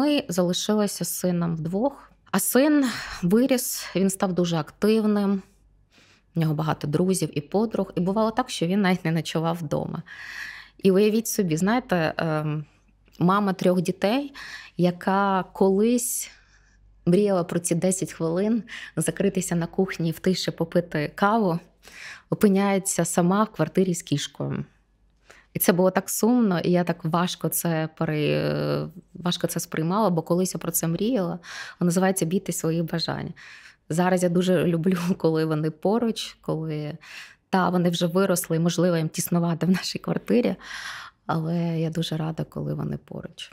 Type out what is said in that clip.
Ми залишилися з сином вдвох, а син виріс, він став дуже активним. У нього багато друзів і подруг, і бувало так, що він навіть не ночував вдома. І уявіть собі, знаєте, ем, мама трьох дітей, яка колись мріяла про ці 10 хвилин закритися на кухні в тиші попити каву, опиняється сама в квартирі з кішкою. І це було так сумно, і я так важко це пере... важко це сприймала, бо колись я про це мріяла. Воно називається бійте своїх бажань. Зараз я дуже люблю, коли вони поруч, коли та вони вже виросли, і можливо їм тіснувати в нашій квартирі. Але я дуже рада, коли вони поруч.